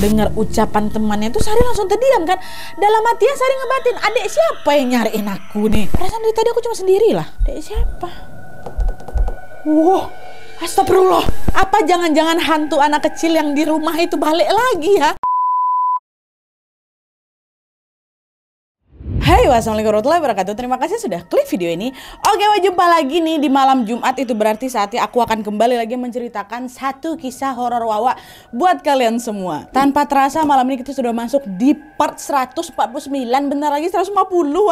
dengar ucapan temannya itu Sari langsung terdiam kan dalam hatinya Sari ngebatin adek siapa yang nyariin aku nih perasaan dari tadi aku cuma sendiri lah adek siapa wow Astagfirullah, apa jangan-jangan hantu anak kecil yang di rumah itu balik lagi ya? Hai, wassalamualaikum warahmatullahi wabarakatuh. Terima kasih sudah klik video ini. Oke, jumpa lagi nih di malam Jumat. Itu berarti saatnya aku akan kembali lagi menceritakan satu kisah horor Wawa buat kalian semua. Tanpa terasa malam ini kita sudah masuk di part 149, bentar lagi 150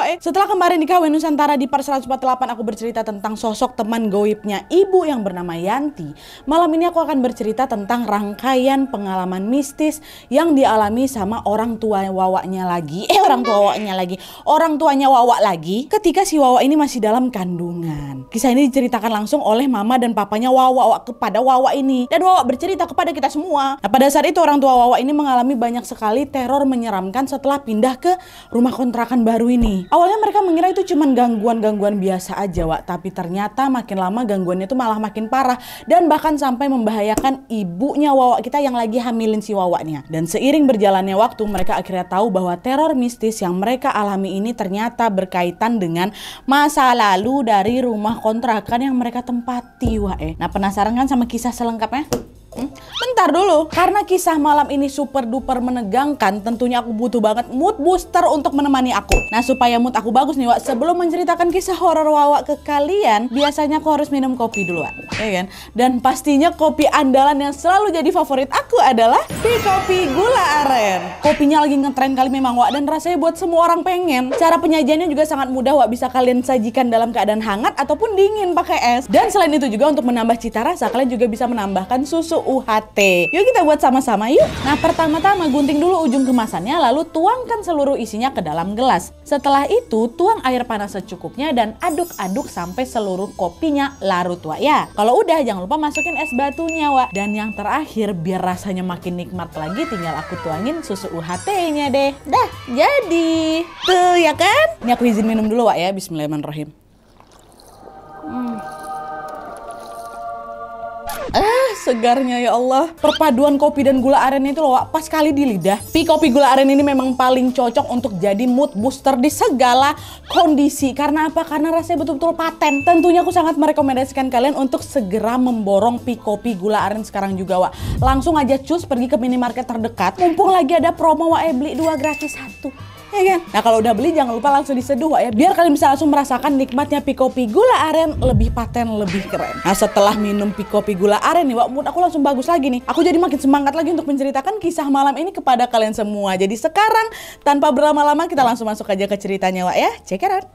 wae. Eh. Setelah kemarin di Kawin Nusantara di part 148 aku bercerita tentang sosok teman goibnya ibu yang bernama Yanti. Malam ini aku akan bercerita tentang rangkaian pengalaman mistis yang dialami sama orang tua Wawanya lagi. Eh, orang tua Wawanya lagi orang tuanya Wawa lagi ketika si Wawa ini masih dalam kandungan. Kisah ini diceritakan langsung oleh mama dan papanya Wawa, kepada Wawa ini. Dan Wawa bercerita kepada kita semua. Nah pada saat itu orang tua Wawa ini mengalami banyak sekali teror menyeramkan setelah pindah ke rumah kontrakan baru ini. Awalnya mereka mengira itu cuma gangguan-gangguan biasa aja Wak. Tapi ternyata makin lama gangguannya itu malah makin parah. Dan bahkan sampai membahayakan ibunya Wawa kita yang lagi hamilin si Wawanya. Dan seiring berjalannya waktu mereka akhirnya tahu bahwa teror mistis yang mereka alami ini ini ternyata berkaitan dengan masa lalu dari rumah kontrakan yang mereka tempati. Wah, eh. Nah, penasaran kan sama kisah selengkapnya? Hmm? Bentar dulu, karena kisah malam ini super duper menegangkan, tentunya aku butuh banget mood booster untuk menemani aku. Nah, supaya mood aku bagus nih, Wak, sebelum menceritakan kisah horor Wawa ke kalian, biasanya aku harus minum kopi dulu, Wak. Ya kan? Dan pastinya kopi andalan yang selalu jadi favorit aku adalah si kopi gula aren kopinya lagi ngetren kali memang Wak dan rasanya buat semua orang pengen. Cara penyajiannya juga sangat mudah Wak bisa kalian sajikan dalam keadaan hangat ataupun dingin pakai es. Dan selain itu juga untuk menambah cita rasa kalian juga bisa menambahkan susu UHT. Yuk kita buat sama-sama yuk. Nah pertama-tama gunting dulu ujung kemasannya lalu tuangkan seluruh isinya ke dalam gelas. Setelah itu tuang air panas secukupnya dan aduk-aduk sampai seluruh kopinya larut Wak ya. Kalau udah jangan lupa masukin es batunya Wak. Dan yang terakhir biar rasanya makin nikmat lagi tinggal aku tuangin susu UHT-nya deh. Dah, jadi. Tuh, ya kan? Ini aku izin minum dulu, Wak ya. Bismillahirrahmanirrahim. Hmm. Eh, segarnya ya Allah. Perpaduan kopi dan gula aren itu loh pas kali di lidah. Pi kopi gula aren ini memang paling cocok untuk jadi mood booster di segala kondisi. Karena apa? Karena rasanya betul-betul paten. Tentunya aku sangat merekomendasikan kalian untuk segera memborong pi kopi gula aren sekarang juga, Wak. Langsung aja cus pergi ke minimarket terdekat. Mumpung lagi ada promo Wak, eh, beli dua gratis satu ya kan? Nah kalau udah beli jangan lupa langsung diseduh ya, biar kalian bisa langsung merasakan nikmatnya Pikopi gula aren lebih paten lebih keren. Nah setelah minum Pikopi gula aren nih, wak mood aku langsung bagus lagi nih. Aku jadi makin semangat lagi untuk menceritakan kisah malam ini kepada kalian semua. Jadi sekarang tanpa berlama-lama kita langsung masuk aja ke ceritanya wak ya, check it out.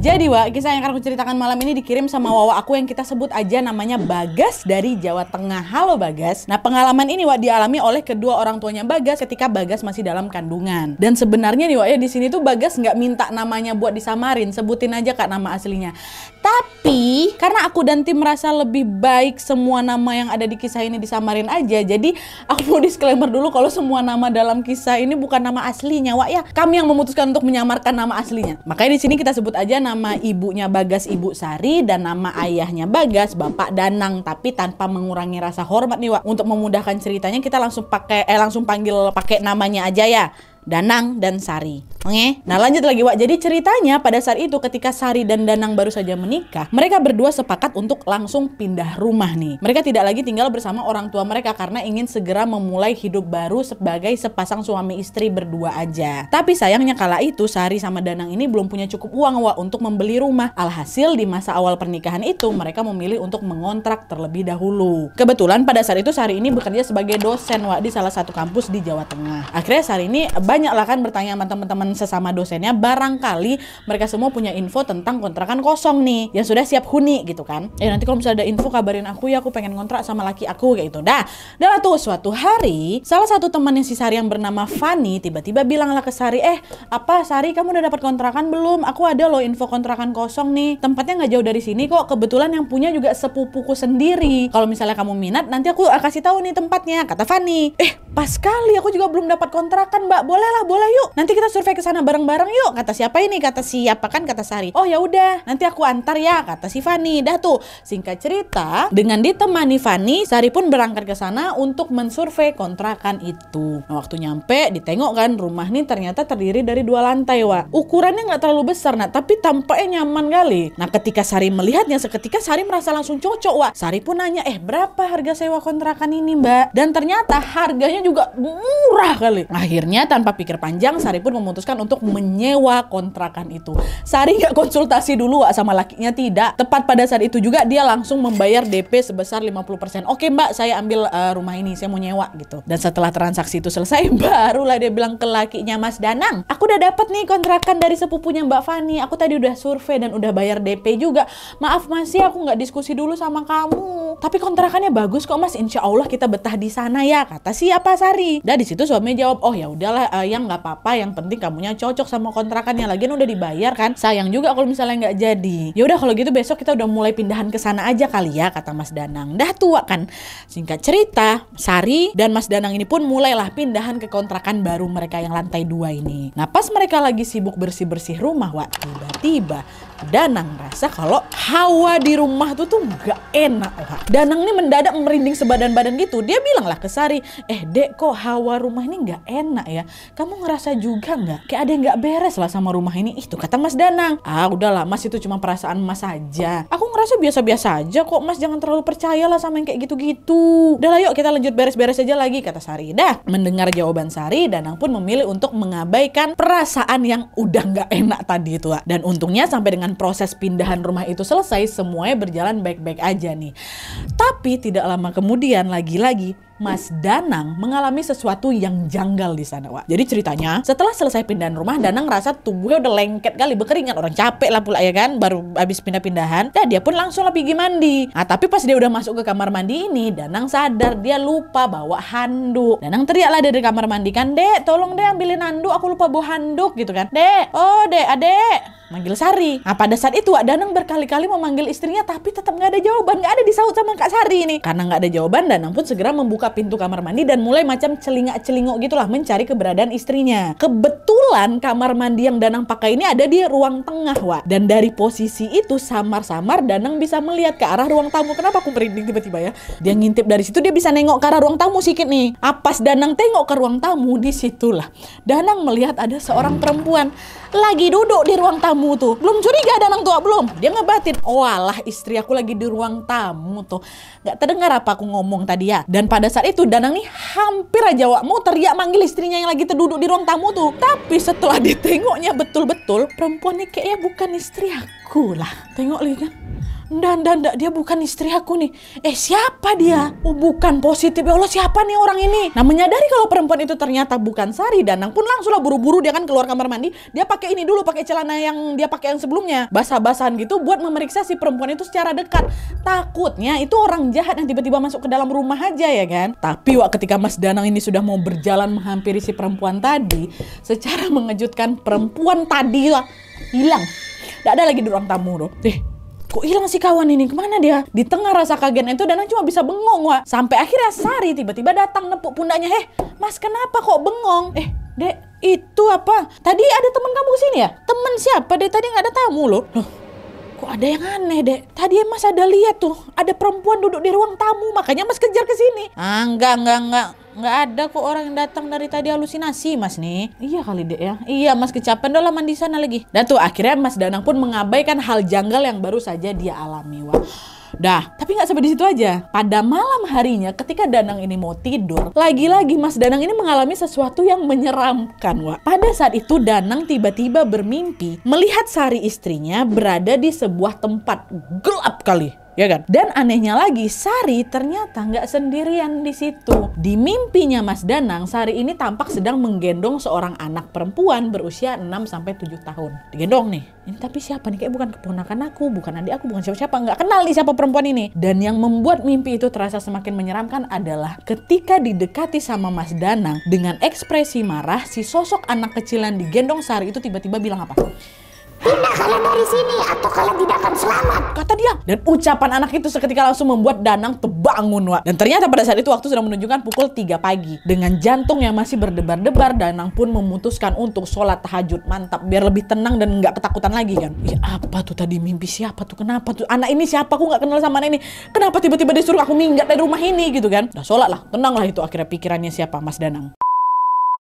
Jadi Wak, kisah yang akan aku ceritakan malam ini dikirim sama Wawa aku yang kita sebut aja namanya Bagas dari Jawa Tengah. Halo Bagas. Nah pengalaman ini Wak dialami oleh kedua orang tuanya Bagas ketika Bagas masih dalam kandungan. Dan sebenarnya nih Wak ya di sini tuh Bagas nggak minta namanya buat disamarin, sebutin aja kak nama aslinya. Tapi karena aku dan tim merasa lebih baik semua nama yang ada di kisah ini disamarin aja. Jadi aku mau disclaimer dulu kalau semua nama dalam kisah ini bukan nama aslinya Wak ya. Kami yang memutuskan untuk menyamarkan nama aslinya. Makanya di sini kita sebut aja nama nama ibunya Bagas Ibu Sari dan nama ayahnya Bagas Bapak Danang tapi tanpa mengurangi rasa hormat nih Wak. Untuk memudahkan ceritanya kita langsung pakai eh langsung panggil pakai namanya aja ya. Danang dan Sari. Oke. Nah, lanjut lagi, Wak. Jadi ceritanya pada saat itu ketika Sari dan Danang baru saja menikah, mereka berdua sepakat untuk langsung pindah rumah nih. Mereka tidak lagi tinggal bersama orang tua mereka karena ingin segera memulai hidup baru sebagai sepasang suami istri berdua aja. Tapi sayangnya kala itu Sari sama Danang ini belum punya cukup uang, Wak, untuk membeli rumah. Alhasil di masa awal pernikahan itu mereka memilih untuk mengontrak terlebih dahulu. Kebetulan pada saat itu Sari ini bekerja sebagai dosen, Wak, di salah satu kampus di Jawa Tengah. Akhirnya Sari ini banyak lah kan bertanya sama teman-teman sesama dosennya barangkali mereka semua punya info tentang kontrakan kosong nih yang sudah siap huni gitu kan ya nanti kalau misalnya ada info kabarin aku ya aku pengen kontrak sama laki aku kayak gitu dah dah tuh suatu hari salah satu temannya si Sari yang bernama Fanny tiba-tiba bilanglah ke Sari eh apa Sari kamu udah dapat kontrakan belum aku ada loh info kontrakan kosong nih tempatnya nggak jauh dari sini kok kebetulan yang punya juga sepupuku sendiri kalau misalnya kamu minat nanti aku ah, kasih tahu nih tempatnya kata Fanny eh pas kali aku juga belum dapat kontrakan mbak boleh boleh lah boleh yuk nanti kita survei ke sana bareng-bareng yuk kata siapa ini kata siapa kan kata Sari oh ya udah nanti aku antar ya kata si Fani dah tuh singkat cerita dengan ditemani Fani Sari pun berangkat ke sana untuk mensurvei kontrakan itu nah, waktu nyampe ditengok kan rumah nih ternyata terdiri dari dua lantai wa ukurannya nggak terlalu besar nah tapi tampaknya nyaman kali nah ketika Sari melihatnya seketika Sari merasa langsung cocok wa Sari pun nanya eh berapa harga sewa kontrakan ini mbak dan ternyata harganya juga murah kali akhirnya tanpa tanpa pikir panjang, Sari pun memutuskan untuk menyewa kontrakan itu. Sari nggak konsultasi dulu Wak, sama lakinya, tidak. Tepat pada saat itu juga dia langsung membayar DP sebesar 50%. Oke mbak, saya ambil uh, rumah ini, saya mau nyewa gitu. Dan setelah transaksi itu selesai, barulah dia bilang ke lakinya Mas Danang, aku udah dapat nih kontrakan dari sepupunya Mbak Fani. Aku tadi udah survei dan udah bayar DP juga. Maaf Mas ya, aku nggak diskusi dulu sama kamu. Tapi kontrakannya bagus kok Mas, insya Allah kita betah di sana ya, kata siapa Sari. Dan di situ suami jawab, oh ya udahlah uh, yang nggak apa-apa yang penting kamunya cocok sama kontrakannya lagian udah dibayar kan sayang juga kalau misalnya nggak jadi ya udah kalau gitu besok kita udah mulai pindahan ke sana aja kali ya kata Mas Danang dah tua kan singkat cerita Sari dan Mas Danang ini pun mulailah pindahan ke kontrakan baru mereka yang lantai dua ini nah pas mereka lagi sibuk bersih-bersih rumah wah tiba-tiba Danang rasa kalau hawa di rumah tuh tuh nggak enak Wak. Danang ini mendadak merinding sebadan badan gitu dia bilang lah ke Sari eh dek kok hawa rumah ini nggak enak ya kamu ngerasa juga nggak kayak ada yang nggak beres lah sama rumah ini itu kata Mas Danang ah udahlah Mas itu cuma perasaan Mas aja aku ngerasa biasa-biasa aja kok Mas jangan terlalu percaya lah sama yang kayak gitu-gitu udahlah yuk kita lanjut beres-beres aja lagi kata Sari dah mendengar jawaban Sari Danang pun memilih untuk mengabaikan perasaan yang udah nggak enak tadi itu dan untungnya sampai dengan proses pindahan rumah itu selesai semuanya berjalan baik-baik aja nih tapi tidak lama kemudian lagi-lagi Mas Danang mengalami sesuatu yang janggal di sana, Wak. Jadi ceritanya, setelah selesai pindahan rumah, Danang ngerasa tubuhnya udah lengket kali, berkeringat. Orang capek lah pula ya kan, baru habis pindah-pindahan. Nah, dia pun langsung lah pergi mandi. Nah, tapi pas dia udah masuk ke kamar mandi ini, Danang sadar dia lupa bawa handuk. Danang teriaklah dari kamar mandi kan, Dek, tolong deh ambilin handuk, aku lupa bawa handuk gitu kan. Dek, oh Dek, adek. Manggil Sari. Nah, pada saat itu Wak Danang berkali-kali memanggil istrinya, tapi tetap nggak ada jawaban, nggak ada disaut sama Kak Sari ini. Karena nggak ada jawaban, Danang pun segera membuka pintu kamar mandi dan mulai macam celinga celingok gitulah mencari keberadaan istrinya. Kebetulan kamar mandi yang Danang pakai ini ada di ruang tengah, Wak. Dan dari posisi itu samar-samar Danang bisa melihat ke arah ruang tamu. Kenapa aku merinding tiba-tiba ya? Dia ngintip dari situ dia bisa nengok ke arah ruang tamu sikit nih. Apas Danang tengok ke ruang tamu disitulah. Danang melihat ada seorang perempuan lagi duduk di ruang tamu tuh. Belum curiga Danang tua belum. Dia ngebatin, "Walah, oh, istri aku lagi di ruang tamu tuh." Gak terdengar apa aku ngomong tadi ya. Dan pada saat saat itu Danang nih hampir aja wak mau teriak manggil istrinya yang lagi terduduk di ruang tamu tuh. Tapi setelah ditengoknya betul-betul perempuan ini kayaknya bukan istri aku lah. Tengok lagi kan. Nda, nda, nda, Dia bukan istri aku nih. Eh, siapa dia? Oh, bukan positif. Ya Allah, siapa nih orang ini? Nah, menyadari kalau perempuan itu ternyata bukan Sari Danang pun langsunglah buru-buru dia kan keluar kamar mandi. Dia pakai ini dulu, pakai celana yang dia pakai yang sebelumnya. Basah-basahan gitu buat memeriksa si perempuan itu secara dekat. Takutnya itu orang jahat yang tiba-tiba masuk ke dalam rumah aja ya kan. Tapi wak ketika Mas Danang ini sudah mau berjalan menghampiri si perempuan tadi, secara mengejutkan perempuan tadi lah, hilang. Tidak ada lagi di ruang tamu loh. Eh, kok hilang si kawan ini kemana dia di tengah rasa kaget itu Danang cuma bisa bengong wa sampai akhirnya Sari tiba-tiba datang nepuk pundaknya heh mas kenapa kok bengong eh dek itu apa tadi ada teman kamu sini ya teman siapa dek tadi nggak ada tamu loh Loh, kok ada yang aneh dek tadi mas ada lihat tuh ada perempuan duduk di ruang tamu makanya mas kejar ke sini ah enggak enggak enggak Nggak ada kok orang yang datang dari tadi halusinasi, Mas nih. Iya kali deh ya. Iya, Mas kecapean dalam mandi sana lagi. Dan tuh akhirnya Mas Danang pun mengabaikan hal janggal yang baru saja dia alami. Wah. Dah, tapi nggak sampai di situ aja. Pada malam harinya ketika Danang ini mau tidur, lagi-lagi Mas Danang ini mengalami sesuatu yang menyeramkan, wah Pada saat itu Danang tiba-tiba bermimpi melihat Sari istrinya berada di sebuah tempat gelap kali ya kan? Dan anehnya lagi, Sari ternyata nggak sendirian di situ. Di mimpinya Mas Danang, Sari ini tampak sedang menggendong seorang anak perempuan berusia 6 tujuh tahun. Digendong nih. Ini tapi siapa nih? Kayak bukan keponakan aku, bukan adik aku, bukan siapa-siapa. Nggak kenal nih siapa perempuan ini. Dan yang membuat mimpi itu terasa semakin menyeramkan adalah ketika didekati sama Mas Danang dengan ekspresi marah, si sosok anak kecil yang digendong Sari itu tiba-tiba bilang apa? Tidak kalian dari sini atau kalian tidak akan selamat. Kata dia. Dan ucapan anak itu seketika langsung membuat Danang terbangun, Wak. Dan ternyata pada saat itu waktu sudah menunjukkan pukul 3 pagi. Dengan jantung yang masih berdebar-debar, Danang pun memutuskan untuk sholat tahajud. Mantap, biar lebih tenang dan nggak ketakutan lagi kan. Ya apa tuh tadi mimpi siapa tuh? Kenapa tuh? Anak ini siapa? Aku nggak kenal sama anak ini. Kenapa tiba-tiba disuruh aku minggat dari rumah ini gitu kan? Nah sholat lah, tenang lah itu akhirnya pikirannya siapa Mas Danang.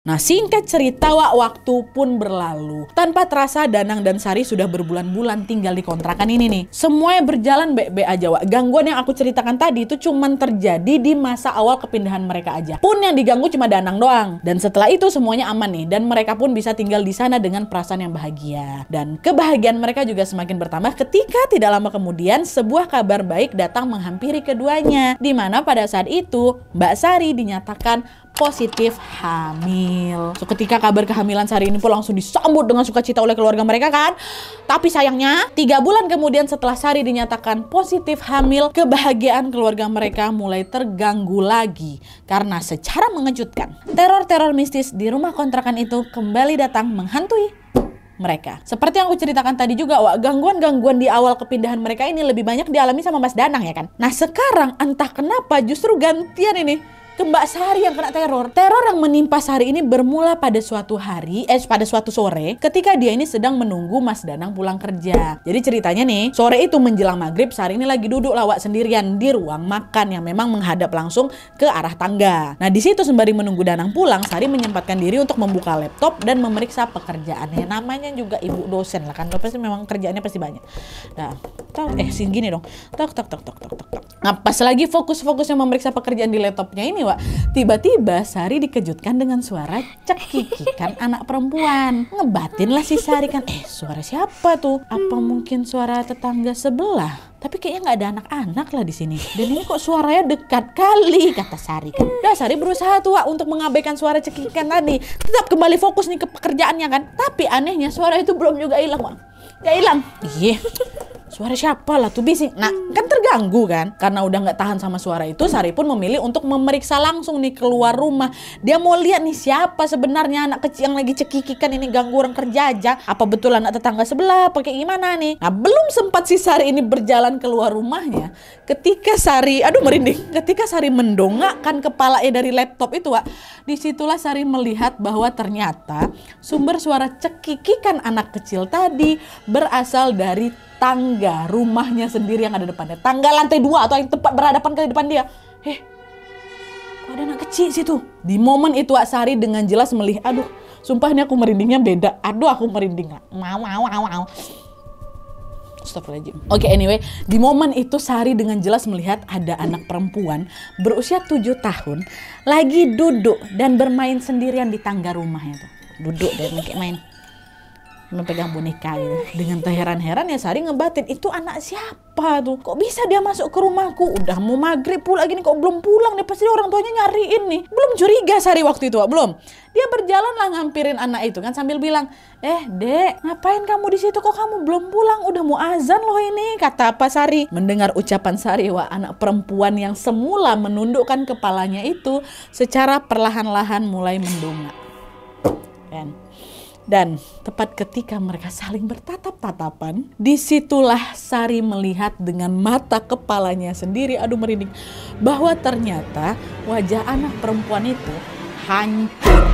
Nah singkat cerita wak waktu pun berlalu. Tanpa terasa Danang dan Sari sudah berbulan-bulan tinggal di kontrakan ini nih. Semuanya berjalan baik-baik aja wak. Gangguan yang aku ceritakan tadi itu cuman terjadi di masa awal kepindahan mereka aja. Pun yang diganggu cuma Danang doang. Dan setelah itu semuanya aman nih. Dan mereka pun bisa tinggal di sana dengan perasaan yang bahagia. Dan kebahagiaan mereka juga semakin bertambah ketika tidak lama kemudian sebuah kabar baik datang menghampiri keduanya. Dimana pada saat itu Mbak Sari dinyatakan positif hamil hamil. So, ketika kabar kehamilan sehari ini pun langsung disambut dengan sukacita oleh keluarga mereka kan. Tapi sayangnya, tiga bulan kemudian setelah Sari dinyatakan positif hamil, kebahagiaan keluarga mereka mulai terganggu lagi. Karena secara mengejutkan, teror-teror mistis di rumah kontrakan itu kembali datang menghantui mereka. Seperti yang aku ceritakan tadi juga, wah gangguan-gangguan di awal kepindahan mereka ini lebih banyak dialami sama Mas Danang ya kan. Nah sekarang entah kenapa justru gantian ini ke Mbak Sari yang kena teror. Teror yang menimpa Sari ini bermula pada suatu hari, eh pada suatu sore, ketika dia ini sedang menunggu Mas Danang pulang kerja. Jadi ceritanya nih, sore itu menjelang maghrib, Sari ini lagi duduk lawak sendirian di ruang makan yang memang menghadap langsung ke arah tangga. Nah di situ sembari menunggu Danang pulang, Sari menyempatkan diri untuk membuka laptop dan memeriksa pekerjaannya. Namanya juga ibu dosen lah kan, pasti memang kerjaannya pasti banyak. Nah, tak eh sih gini dong tak tak tak tak tak tak tak nah pas lagi fokus-fokusnya memeriksa pekerjaan di laptopnya ini wa tiba-tiba Sari dikejutkan dengan suara cekikikan anak perempuan ngebatin lah si Sari kan eh suara siapa tuh apa mungkin suara tetangga sebelah tapi kayaknya nggak ada anak-anak lah di sini. Dan ini kok suaranya dekat kali, kata Sari. Kan? Nah, Sari berusaha tuh tua untuk mengabaikan suara cekikikan tadi. Tetap kembali fokus nih ke pekerjaannya kan. Tapi anehnya suara itu belum juga hilang, Wak. Ya hilang. Iya. Yeah suara siapa lah tuh bising. Nah, kan terganggu kan? Karena udah nggak tahan sama suara itu, Sari pun memilih untuk memeriksa langsung nih keluar rumah. Dia mau lihat nih siapa sebenarnya anak kecil yang lagi cekikikan ini ganggu orang kerja aja. Apa betul anak tetangga sebelah? Pakai gimana nih? Nah, belum sempat si Sari ini berjalan keluar rumahnya, ketika Sari, aduh merinding, ketika Sari mendongakkan kepalanya dari laptop itu, Wak, disitulah Sari melihat bahwa ternyata sumber suara cekikikan anak kecil tadi berasal dari tangga rumahnya sendiri yang ada depannya. Tangga lantai dua atau yang tepat berhadapan ke depan dia. Eh, kok ada anak kecil situ? Di momen itu Sari dengan jelas melihat, aduh, sumpah ini aku merindingnya beda. Aduh, aku merinding. lah, Mau, mau, mau, mau. Astagfirullahaladzim. Oke okay, anyway, di momen itu Sari dengan jelas melihat ada anak perempuan berusia 7 tahun lagi duduk dan bermain sendirian di tangga rumahnya tuh. Duduk dan kayak main memegang boneka gitu. Dengan terheran-heran ya Sari ngebatin, itu anak siapa tuh? Kok bisa dia masuk ke rumahku? Udah mau maghrib pula gini kok belum pulang nih? Pasti orang tuanya nyariin nih. Belum curiga Sari waktu itu, belum. Dia berjalan lah ngampirin anak itu kan sambil bilang, eh dek ngapain kamu di situ kok kamu belum pulang? Udah mau azan loh ini, kata Pak Sari. Mendengar ucapan Sari, wah anak perempuan yang semula menundukkan kepalanya itu secara perlahan-lahan mulai mendongak. Kan? Dan tepat ketika mereka saling bertatap-tatapan, disitulah Sari melihat dengan mata kepalanya sendiri, aduh merinding, bahwa ternyata wajah anak perempuan itu hancur.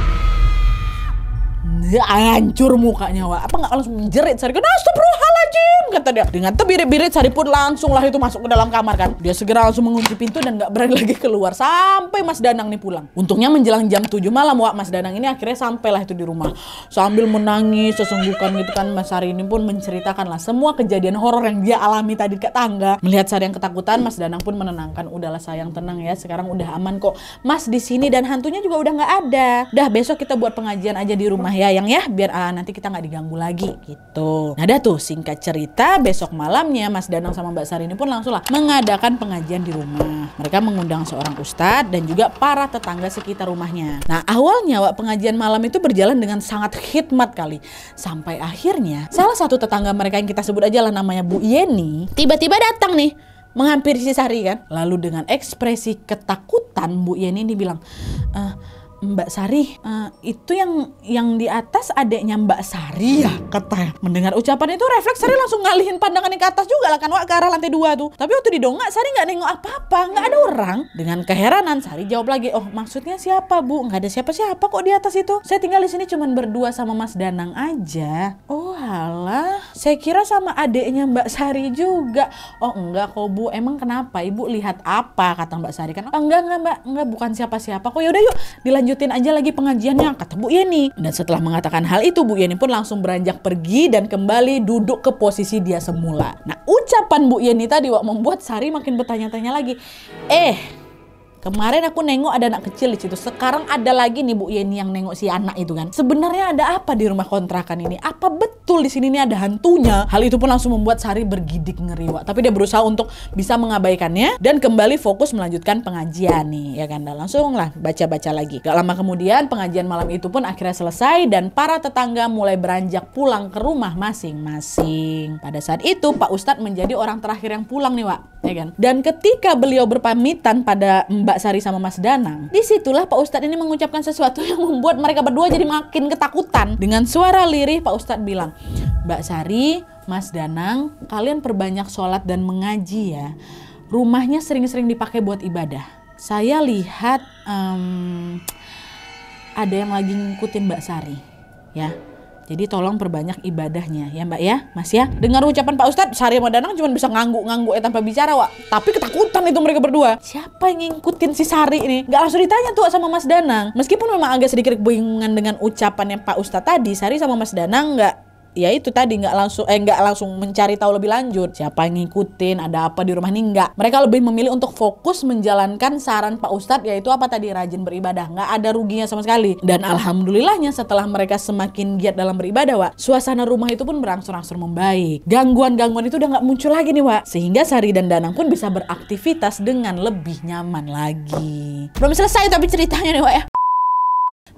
Hancur mukanya, Wak. Apa nggak langsung menjerit? Sari, kan, astagfirullah, Jim kata dia dengan terbirit-birit Saripun langsung lah itu masuk ke dalam kamar kan dia segera langsung mengunci pintu dan nggak berani lagi keluar sampai Mas Danang nih pulang untungnya menjelang jam 7 malam wak Mas Danang ini akhirnya sampailah itu di rumah sambil menangis sesungguhkan gitu kan Mas Sari ini pun menceritakanlah semua kejadian horor yang dia alami tadi ke tangga melihat Sari yang ketakutan Mas Danang pun menenangkan udahlah sayang tenang ya sekarang udah aman kok Mas di sini dan hantunya juga udah nggak ada dah besok kita buat pengajian aja di rumah ya yang ya biar ah, nanti kita nggak diganggu lagi gitu nah dah tuh singkat cerita besok malamnya Mas Danang sama Mbak Sari ini pun langsung lah mengadakan pengajian di rumah. Mereka mengundang seorang ustadz dan juga para tetangga sekitar rumahnya. Nah awalnya wak pengajian malam itu berjalan dengan sangat khidmat kali. Sampai akhirnya salah satu tetangga mereka yang kita sebut aja lah namanya Bu Yeni tiba-tiba datang nih menghampiri si Sari kan. Lalu dengan ekspresi ketakutan Bu Yeni ini bilang, uh, Mbak Sari, uh, eh, itu yang yang di atas adiknya Mbak Sari ya kata. Mendengar ucapan itu refleks Sari langsung ngalihin pandangan ke atas juga lah kan Wak ke arah lantai dua tuh. Tapi waktu didongak Sari nggak nengok apa-apa, nggak ada orang. Dengan keheranan Sari jawab lagi, oh maksudnya siapa Bu? Nggak ada siapa-siapa kok di atas itu. Saya tinggal di sini cuma berdua sama Mas Danang aja. Oh alah, saya kira sama adeknya Mbak Sari juga. Oh enggak kok Bu, emang kenapa? Ibu lihat apa kata Mbak Sari kan? Oh, enggak enggak Mbak, enggak bukan siapa-siapa kok. Yaudah yuk dilanjut lanjutin aja lagi pengajiannya, kata Bu Yeni. Dan setelah mengatakan hal itu, Bu Yeni pun langsung beranjak pergi dan kembali duduk ke posisi dia semula. Nah, ucapan Bu Yeni tadi Wak membuat Sari makin bertanya-tanya lagi. Eh, Kemarin aku nengok ada anak kecil di situ. Sekarang ada lagi nih Bu Yeni yang nengok si anak itu kan. Sebenarnya ada apa di rumah kontrakan ini? Apa betul di sini nih ada hantunya? Hal itu pun langsung membuat Sari bergidik ngeriwa. Tapi dia berusaha untuk bisa mengabaikannya dan kembali fokus melanjutkan pengajian nih ya kan. Dan langsung lah baca-baca lagi. Gak lama kemudian pengajian malam itu pun akhirnya selesai dan para tetangga mulai beranjak pulang ke rumah masing-masing. Pada saat itu Pak Ustadz menjadi orang terakhir yang pulang nih Wak. Ya kan? Dan ketika beliau berpamitan pada Mbak Mbak Sari sama Mas Danang, disitulah Pak Ustadz ini mengucapkan sesuatu yang membuat mereka berdua jadi makin ketakutan. Dengan suara lirih Pak Ustadz bilang, Mbak Sari, Mas Danang, kalian perbanyak sholat dan mengaji ya. Rumahnya sering-sering dipakai buat ibadah. Saya lihat um, ada yang lagi ngikutin Mbak Sari, ya jadi tolong perbanyak ibadahnya ya Mbak ya, Mas ya. Dengar ucapan Pak Ustadz, Sari sama Danang cuma bisa ngangguk-ngangguk ya tanpa bicara, Wak. Tapi ketakutan itu mereka berdua. Siapa yang ngikutin si Sari ini? Gak langsung ditanya tuh sama Mas Danang. Meskipun memang agak sedikit kebingungan dengan ucapannya Pak Ustadz tadi, Sari sama Mas Danang gak ya itu tadi nggak langsung eh nggak langsung mencari tahu lebih lanjut siapa yang ngikutin ada apa di rumah ini nggak mereka lebih memilih untuk fokus menjalankan saran Pak Ustadz yaitu apa tadi rajin beribadah nggak ada ruginya sama sekali dan alhamdulillahnya setelah mereka semakin giat dalam beribadah Wak suasana rumah itu pun berangsur-angsur membaik gangguan-gangguan itu udah nggak muncul lagi nih Wak sehingga Sari dan Danang pun bisa beraktivitas dengan lebih nyaman lagi belum selesai tapi ceritanya nih Wak ya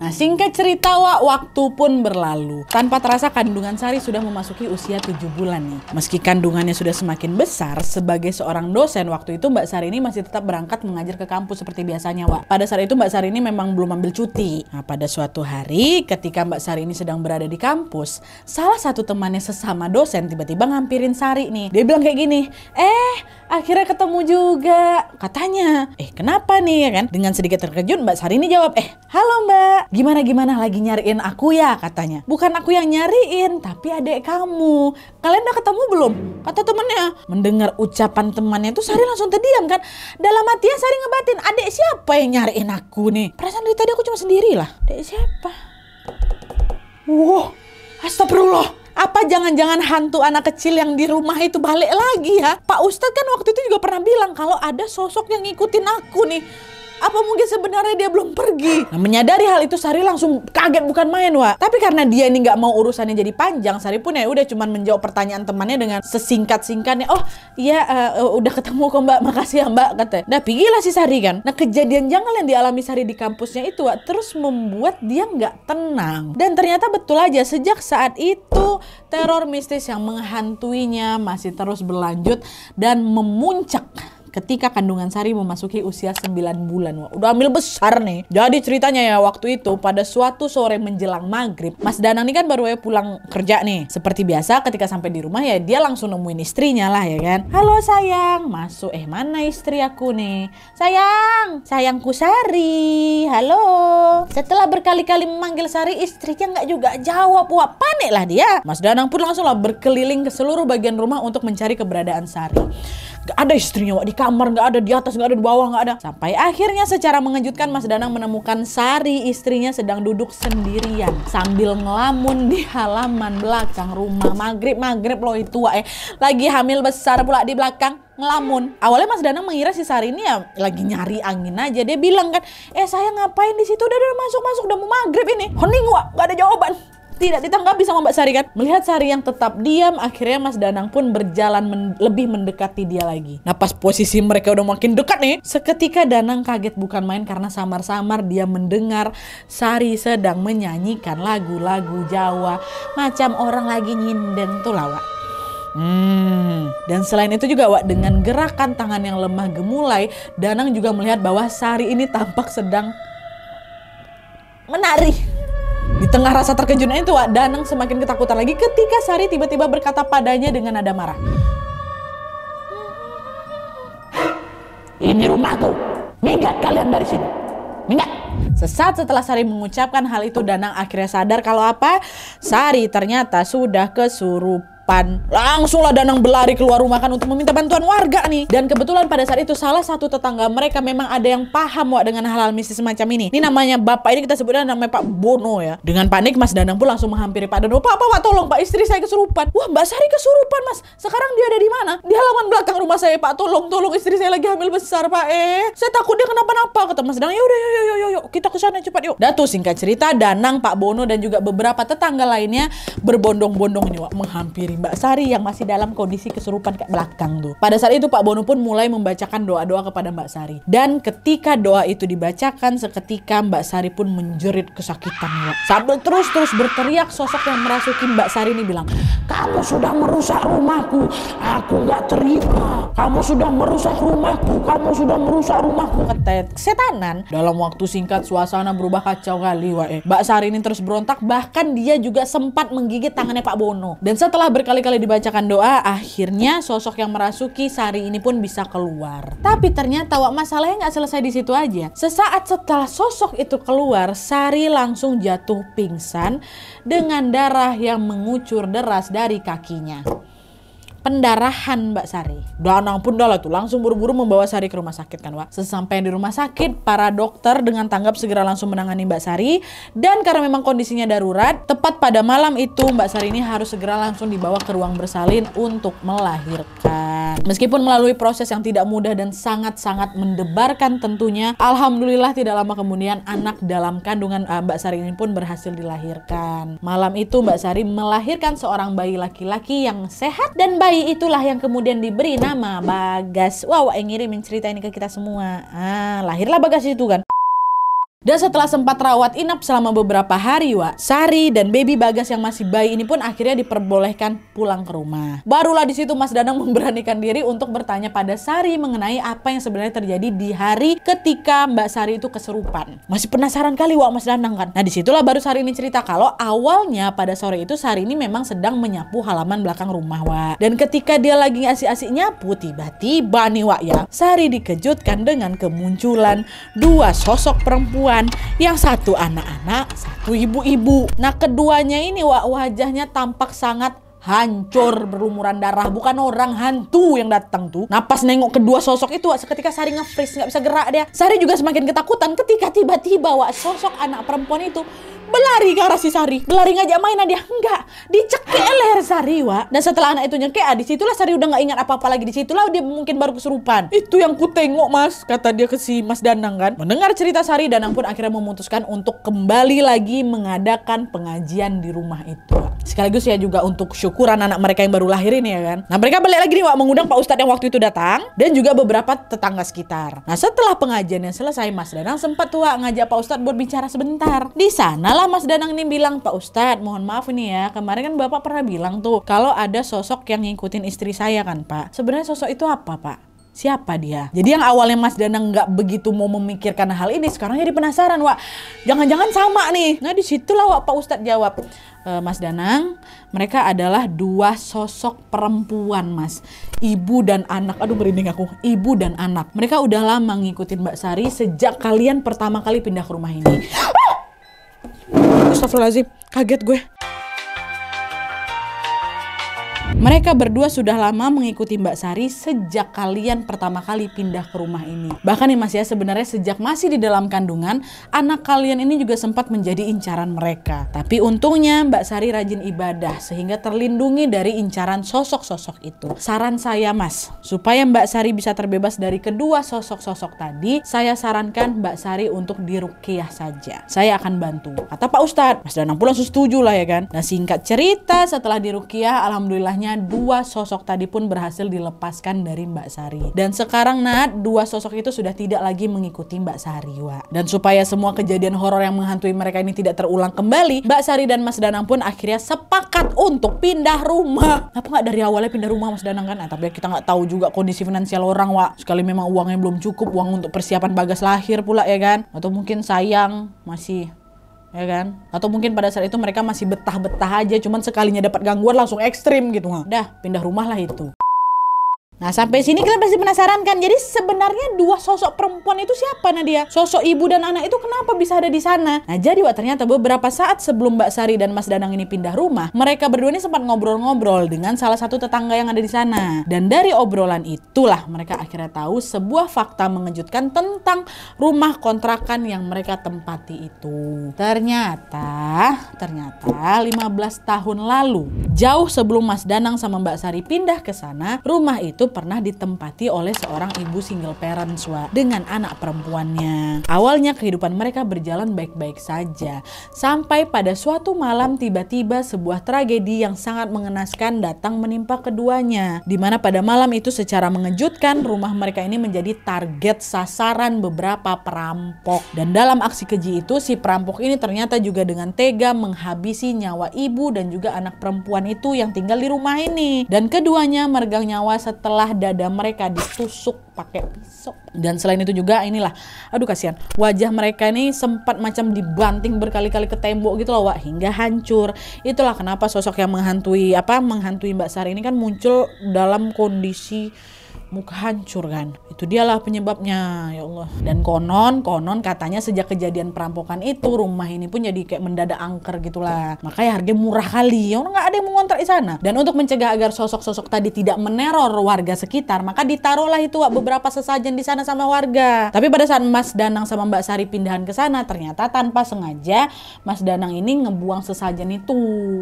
Nah singkat cerita Wak, waktu pun berlalu. Tanpa terasa kandungan Sari sudah memasuki usia 7 bulan nih. Meski kandungannya sudah semakin besar, sebagai seorang dosen waktu itu Mbak Sari ini masih tetap berangkat mengajar ke kampus seperti biasanya Wak. Pada saat itu Mbak Sari ini memang belum ambil cuti. Nah pada suatu hari ketika Mbak Sari ini sedang berada di kampus, salah satu temannya sesama dosen tiba-tiba ngampirin Sari nih. Dia bilang kayak gini, eh akhirnya ketemu juga. Katanya, eh kenapa nih ya kan? Dengan sedikit terkejut Mbak Sarini jawab, eh halo Mbak, gimana-gimana lagi nyariin aku ya katanya. Bukan aku yang nyariin, tapi adik kamu. Kalian udah ketemu belum? Kata temennya. Mendengar ucapan temannya itu Sari langsung terdiam kan. Dalam hatinya Sari ngebatin, adik siapa yang nyariin aku nih? Perasaan dari tadi aku cuma sendiri lah. Adik siapa? Wow, astagfirullah. Apa jangan-jangan hantu anak kecil yang di rumah itu balik lagi ya? Pak Ustadz kan waktu itu juga pernah bilang kalau ada sosok yang ngikutin aku nih. Apa mungkin sebenarnya dia belum pergi? Nah, menyadari hal itu Sari langsung kaget bukan main, Wak. Tapi karena dia ini nggak mau urusannya jadi panjang, Sari pun ya udah cuman menjawab pertanyaan temannya dengan sesingkat-singkatnya. Oh, iya uh, udah ketemu kok, Mbak. Makasih ya, Mbak, kata. Nah, pergilah si Sari kan. Nah, kejadian janggal yang dialami Sari di kampusnya itu, Wak, terus membuat dia nggak tenang. Dan ternyata betul aja sejak saat itu teror mistis yang menghantuinya masih terus berlanjut dan memuncak ketika kandungan Sari memasuki usia 9 bulan. Wah, udah ambil besar nih. Jadi ceritanya ya waktu itu pada suatu sore menjelang maghrib, Mas Danang ini kan baru aja pulang kerja nih. Seperti biasa ketika sampai di rumah ya dia langsung nemuin istrinya lah ya kan. Halo sayang, masuk eh mana istri aku nih? Sayang, sayangku Sari. Halo. Setelah berkali-kali memanggil Sari, istrinya nggak juga jawab. Wah panik lah dia. Mas Danang pun langsung lah berkeliling ke seluruh bagian rumah untuk mencari keberadaan Sari. Gak ada istrinya Wak di kamar, gak ada di atas, gak ada di bawah, gak ada. Sampai akhirnya secara mengejutkan Mas Danang menemukan Sari istrinya sedang duduk sendirian sambil ngelamun di halaman belakang rumah. Maghrib, maghrib loh itu Wak eh. Lagi hamil besar pula di belakang ngelamun. Awalnya Mas Danang mengira si Sari ini ya lagi nyari angin aja. Dia bilang kan, eh saya ngapain di situ? Udah, udah masuk masuk, udah mau maghrib ini. Hening wak, gak ada jawaban tidak ditanggapi sama Mbak Sari kan. Melihat Sari yang tetap diam, akhirnya Mas Danang pun berjalan men lebih mendekati dia lagi. Nah pas posisi mereka udah makin dekat nih, seketika Danang kaget bukan main karena samar-samar dia mendengar Sari sedang menyanyikan lagu-lagu Jawa. Macam orang lagi nyinden tuh lah Hmm. Dan selain itu juga Wak, dengan gerakan tangan yang lemah gemulai, Danang juga melihat bahwa Sari ini tampak sedang menari tengah rasa terkejutnya itu Wak Danang semakin ketakutan lagi ketika Sari tiba-tiba berkata padanya dengan nada marah. Ini rumahku. Minggat kalian dari sini. Minggat. Sesaat setelah Sari mengucapkan hal itu, Danang akhirnya sadar kalau apa? Sari ternyata sudah kesurupan depan. Langsunglah Danang berlari keluar rumah kan untuk meminta bantuan warga nih. Dan kebetulan pada saat itu salah satu tetangga mereka memang ada yang paham Wak dengan hal-hal mistis semacam ini. Ini namanya Bapak ini kita sebutnya namanya Pak Bono ya. Dengan panik Mas Danang pun langsung menghampiri Pak Dono. Pak, Pak, Pak tolong Pak istri saya kesurupan. Wah Mbak Sari kesurupan Mas. Sekarang dia ada di mana? Di halaman belakang rumah saya Pak. Tolong, tolong istri saya lagi hamil besar Pak. Eh, saya takut dia kenapa-napa kata Mas Danang. Ya udah, yuk, ya, yuk, ya, yuk, ya, yuk, kita ke sana cepat yuk. Datu singkat cerita Danang, Pak Bono dan juga beberapa tetangga lainnya berbondong-bondong nih Wak menghampiri Mbak Sari yang masih dalam kondisi kesurupan ke belakang tuh. Pada saat itu Pak Bono pun mulai membacakan doa-doa kepada Mbak Sari. Dan ketika doa itu dibacakan, seketika Mbak Sari pun menjerit kesakitan. Ya. Sambil terus-terus berteriak, sosok yang merasuki Mbak Sari ini bilang, Kamu sudah merusak rumahku, aku gak terima. Kamu sudah merusak rumahku, kamu sudah merusak rumahku. Ketet setanan. dalam waktu singkat suasana berubah kacau kali. Wah, eh. Mbak Sari ini terus berontak, bahkan dia juga sempat menggigit tangannya Pak Bono. Dan setelah berkata berkali-kali dibacakan doa, akhirnya sosok yang merasuki Sari ini pun bisa keluar. Tapi ternyata wak masalahnya nggak selesai di situ aja. Sesaat setelah sosok itu keluar, Sari langsung jatuh pingsan dengan darah yang mengucur deras dari kakinya pendarahan Mbak Sari. Danang pun dah tuh langsung buru-buru membawa Sari ke rumah sakit kan Wak. Sesampainya di rumah sakit, para dokter dengan tanggap segera langsung menangani Mbak Sari. Dan karena memang kondisinya darurat, tepat pada malam itu Mbak Sari ini harus segera langsung dibawa ke ruang bersalin untuk melahirkan. Meskipun melalui proses yang tidak mudah dan sangat-sangat mendebarkan tentunya, Alhamdulillah tidak lama kemudian anak dalam kandungan uh, Mbak Sari ini pun berhasil dilahirkan. Malam itu Mbak Sari melahirkan seorang bayi laki-laki yang sehat dan baik bayi itulah yang kemudian diberi nama Bagas. Wow, yang ngirimin cerita ini ke kita semua. Ah, lahirlah Bagas itu kan. Dan setelah sempat rawat inap selama beberapa hari, Wak, Sari dan baby Bagas yang masih bayi ini pun akhirnya diperbolehkan pulang ke rumah. Barulah di situ Mas Danang memberanikan diri untuk bertanya pada Sari mengenai apa yang sebenarnya terjadi di hari ketika Mbak Sari itu keserupan. Masih penasaran kali Wak, Mas Danang kan? Nah disitulah baru Sari ini cerita kalau awalnya pada sore itu Sari ini memang sedang menyapu halaman belakang rumah Wak. Dan ketika dia lagi asik-asik nyapu, tiba-tiba nih Wak, ya, Sari dikejutkan dengan kemunculan dua sosok perempuan perempuan, yang satu anak-anak, satu ibu-ibu. Nah keduanya ini wajahnya tampak sangat hancur berlumuran darah bukan orang hantu yang datang tuh napas nengok kedua sosok itu Wak. seketika Sari nge nggak bisa gerak dia Sari juga semakin ketakutan ketika tiba-tiba Wak sosok anak perempuan itu Belari ke arah si Sari. Belari ngajak mainan dia. Enggak. Dicekik leher Sari, wa, Dan setelah anak itu nyekik, ah, disitulah Sari udah nggak ingat apa-apa lagi. Disitulah dia mungkin baru kesurupan. Itu yang ku tengok, Mas. Kata dia ke si Mas Danang, kan. Mendengar cerita Sari, Danang pun akhirnya memutuskan untuk kembali lagi mengadakan pengajian di rumah itu. Sekaligus ya juga untuk syukuran anak mereka yang baru lahir ini, ya kan. Nah, mereka balik lagi nih, Wak. Mengundang Pak Ustadz yang waktu itu datang. Dan juga beberapa tetangga sekitar. Nah, setelah pengajian yang selesai, Mas Danang sempat, Wak, ngajak Pak Ustadz buat bicara sebentar. Di sana Malah Mas Danang ini bilang, Pak Ustadz, mohon maaf nih ya, kemarin kan Bapak pernah bilang tuh, kalau ada sosok yang ngikutin istri saya kan Pak. Sebenarnya sosok itu apa Pak? siapa dia. Jadi yang awalnya Mas Danang nggak begitu mau memikirkan hal ini, sekarang jadi penasaran, Wak. Jangan-jangan sama nih. Nah, disitulah Wak Pak Ustadz jawab. E, mas Danang, mereka adalah dua sosok perempuan, Mas. Ibu dan anak. Aduh, merinding aku. Ibu dan anak. Mereka udah lama ngikutin Mbak Sari sejak kalian pertama kali pindah ke rumah ini. Astagfirullahaladzim, kaget gue. Mereka berdua sudah lama mengikuti Mbak Sari sejak kalian pertama kali pindah ke rumah ini. Bahkan nih Mas ya sebenarnya sejak masih di dalam kandungan, anak kalian ini juga sempat menjadi incaran mereka. Tapi untungnya Mbak Sari rajin ibadah sehingga terlindungi dari incaran sosok-sosok itu. Saran saya Mas, supaya Mbak Sari bisa terbebas dari kedua sosok-sosok tadi, saya sarankan Mbak Sari untuk dirukiah saja. Saya akan bantu. Kata Pak Ustadz, Mas Danang pun langsung setuju lah ya kan. Nah singkat cerita setelah dirukiah, alhamdulillahnya akhirnya dua sosok tadi pun berhasil dilepaskan dari Mbak Sari. Dan sekarang Nat, dua sosok itu sudah tidak lagi mengikuti Mbak Sari, wa. Dan supaya semua kejadian horor yang menghantui mereka ini tidak terulang kembali, Mbak Sari dan Mas Danang pun akhirnya sepakat untuk pindah rumah. Apa nggak dari awalnya pindah rumah Mas Danang kan? Nah, tapi kita nggak tahu juga kondisi finansial orang, wa Sekali memang uangnya belum cukup, uang untuk persiapan bagas lahir pula ya kan? Atau mungkin sayang masih ya kan? Atau mungkin pada saat itu mereka masih betah-betah aja, cuman sekalinya dapat gangguan langsung ekstrim gitu. Nah, dah pindah rumah lah itu. Nah sampai sini kalian pasti penasaran kan? Jadi sebenarnya dua sosok perempuan itu siapa Nadia? Sosok ibu dan anak itu kenapa bisa ada di sana? Nah jadi wah ternyata beberapa saat sebelum Mbak Sari dan Mas Danang ini pindah rumah, mereka berdua ini sempat ngobrol-ngobrol dengan salah satu tetangga yang ada di sana. Dan dari obrolan itulah mereka akhirnya tahu sebuah fakta mengejutkan tentang rumah kontrakan yang mereka tempati itu. Ternyata, ternyata 15 tahun lalu, jauh sebelum Mas Danang sama Mbak Sari pindah ke sana, rumah itu pernah ditempati oleh seorang ibu single parent wa dengan anak perempuannya. Awalnya kehidupan mereka berjalan baik-baik saja sampai pada suatu malam tiba-tiba sebuah tragedi yang sangat mengenaskan datang menimpa keduanya. Dimana pada malam itu secara mengejutkan rumah mereka ini menjadi target sasaran beberapa perampok. Dan dalam aksi keji itu si perampok ini ternyata juga dengan tega menghabisi nyawa ibu dan juga anak perempuan itu yang tinggal di rumah ini. Dan keduanya meregang nyawa setelah setelah dada mereka ditusuk pakai pisau. Dan selain itu juga inilah, aduh kasihan, wajah mereka ini sempat macam dibanting berkali-kali ke tembok gitu loh, Wak, hingga hancur. Itulah kenapa sosok yang menghantui apa menghantui Mbak Sari ini kan muncul dalam kondisi muka hancur kan. Itu dialah penyebabnya, ya Allah. Dan konon, konon katanya sejak kejadian perampokan itu rumah ini pun jadi kayak mendadak angker gitulah. Makanya harga murah kali. Ya orang nggak ada yang mau ngontrak di sana. Dan untuk mencegah agar sosok-sosok tadi tidak meneror warga sekitar, maka ditaruhlah itu Wak, beberapa sesajen di sana sama warga. Tapi pada saat Mas Danang sama Mbak Sari pindahan ke sana, ternyata tanpa sengaja Mas Danang ini ngebuang sesajen itu.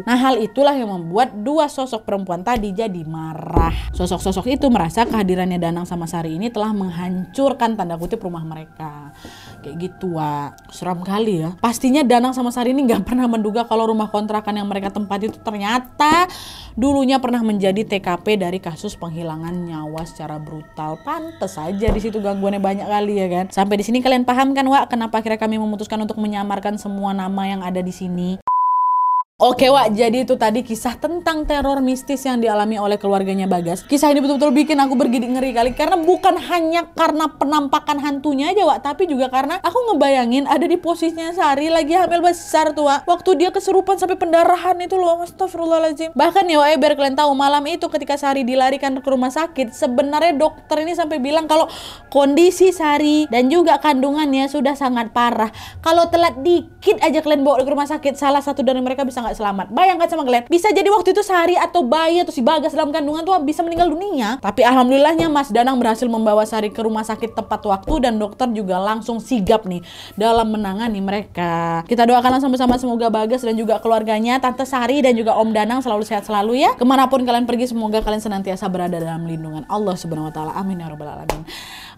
Nah, hal itulah yang membuat dua sosok perempuan tadi jadi marah. Sosok-sosok itu merasa kehadiran kehadirannya Danang sama Sari ini telah menghancurkan tanda kutip rumah mereka. Kayak gitu, Wak. Seram kali ya. Pastinya Danang sama Sari ini nggak pernah menduga kalau rumah kontrakan yang mereka tempati itu ternyata dulunya pernah menjadi TKP dari kasus penghilangan nyawa secara brutal. Pantes aja di situ gangguannya banyak kali ya kan. Sampai di sini kalian paham kan, Wak, kenapa akhirnya kami memutuskan untuk menyamarkan semua nama yang ada di sini. Oke Wak, jadi itu tadi kisah tentang teror mistis yang dialami oleh keluarganya Bagas. Kisah ini betul-betul bikin aku bergidik ngeri kali karena bukan hanya karena penampakan hantunya aja Wak, tapi juga karena aku ngebayangin ada di posisinya Sari lagi hamil besar tuh Wak. Waktu dia keserupan sampai pendarahan itu loh, astagfirullahaladzim. Bahkan ya Wak, ya, biar kalian tahu malam itu ketika Sari dilarikan ke rumah sakit, sebenarnya dokter ini sampai bilang kalau kondisi Sari dan juga kandungannya sudah sangat parah. Kalau telat dikit aja kalian bawa ke rumah sakit, salah satu dari mereka bisa nggak selamat. Bayangkan sama kalian, bisa jadi waktu itu Sari atau Bayi atau si Bagas dalam kandungan tuh bisa meninggal dunia. Tapi alhamdulillahnya Mas Danang berhasil membawa Sari ke rumah sakit tepat waktu dan dokter juga langsung sigap nih dalam menangani mereka. Kita doakan sama-sama semoga Bagas dan juga keluarganya, Tante Sari dan juga Om Danang selalu sehat selalu ya. Kemanapun kalian pergi semoga kalian senantiasa berada dalam lindungan Allah Subhanahu wa taala. Amin ya rabbal alamin.